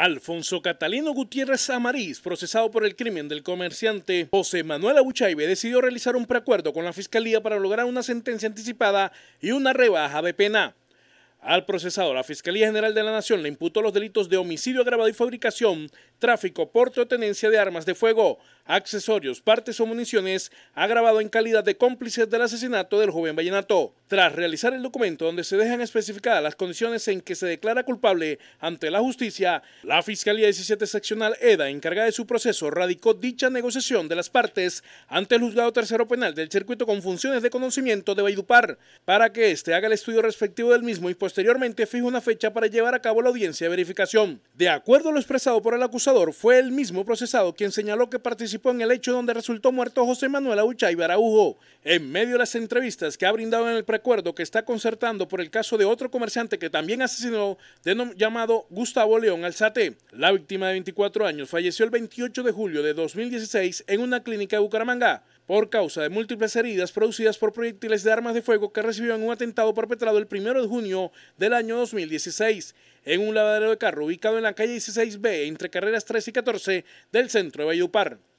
Alfonso Catalino Gutiérrez Amariz, procesado por el crimen del comerciante José Manuel Abuchaibe, decidió realizar un preacuerdo con la Fiscalía para lograr una sentencia anticipada y una rebaja de pena. Al procesado, la Fiscalía General de la Nación le imputó los delitos de homicidio agravado y fabricación, tráfico, porte o tenencia de armas de fuego, accesorios, partes o municiones, agravado en calidad de cómplices del asesinato del joven vallenato tras realizar el documento donde se dejan especificadas las condiciones en que se declara culpable ante la justicia, la Fiscalía 17 Seccional EDA, encargada de su proceso, radicó dicha negociación de las partes ante el juzgado tercero penal del circuito con funciones de conocimiento de Baidupar, para que éste haga el estudio respectivo del mismo y posteriormente fije una fecha para llevar a cabo la audiencia de verificación. De acuerdo a lo expresado por el acusador, fue el mismo procesado quien señaló que participó en el hecho donde resultó muerto José Manuel y Baraujo. En medio de las entrevistas que ha brindado en el acuerdo que está concertando por el caso de otro comerciante que también asesinó, llamado Gustavo León Alzate. La víctima de 24 años falleció el 28 de julio de 2016 en una clínica de Bucaramanga por causa de múltiples heridas producidas por proyectiles de armas de fuego que recibió en un atentado perpetrado el 1 de junio del año 2016 en un lavadero de carro ubicado en la calle 16B entre carreras 3 y 14 del centro de bayupar